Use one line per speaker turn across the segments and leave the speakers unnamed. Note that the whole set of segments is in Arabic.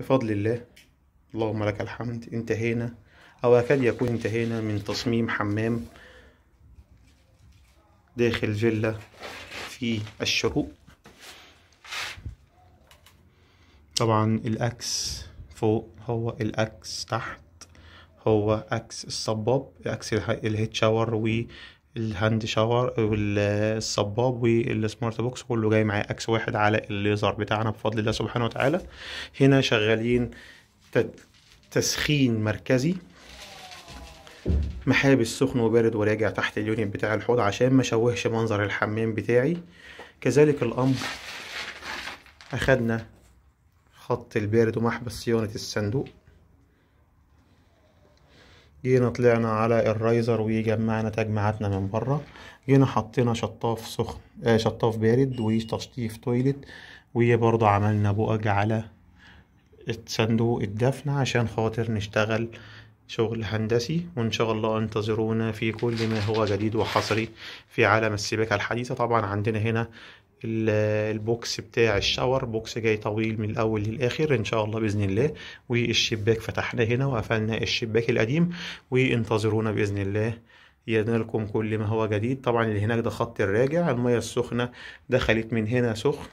بفضل الله اللهم لك الحمد انتهينا أو اكاد يكون انتهينا من تصميم حمام داخل فيلا في الشروق طبعا الأكس فوق هو الأكس تحت هو أكس الصباب أكس الهيت شاور الهاند شاور والصباب والسمارت بوكس كله جاي معاه اكس واحد على الليزر بتاعنا بفضل الله سبحانه وتعالى هنا شغالين تسخين مركزي محابس سخن وبارد وراجع تحت اليونت بتاع الحوض عشان ما شوهش منظر الحمام بتاعي كذلك الامر اخدنا خط البارد ومحبس صيانة الصندوق جينا طلعنا على الرايزر وجمعنا تجميعاتنا من بره جينا حطينا شطاف سخن آه شطاف بارد وتشطيف تويلت وبرضه عملنا بؤج على صندوق الدفن عشان خاطر نشتغل شغل هندسي وإن شاء الله انتظرونا في كل ما هو جديد وحصري في عالم السباكة الحديثة طبعا عندنا هنا البوكس بتاع الشاور بوكس جاي طويل من الاول للاخر ان شاء الله باذن الله والشباك فتحناه هنا وقفلنا الشباك القديم وانتظرونا باذن الله ينالكم كل ما هو جديد طبعا اللي هناك ده خط الراجع الميه السخنه دخلت من هنا سخن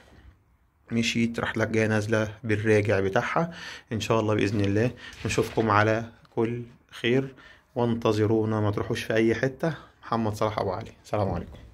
مشيت رحلك جايه نازله بالراجع بتاعها ان شاء الله باذن الله نشوفكم على كل خير وانتظرونا ما تروحوش في اي حته محمد صلاح ابو علي سلام عليكم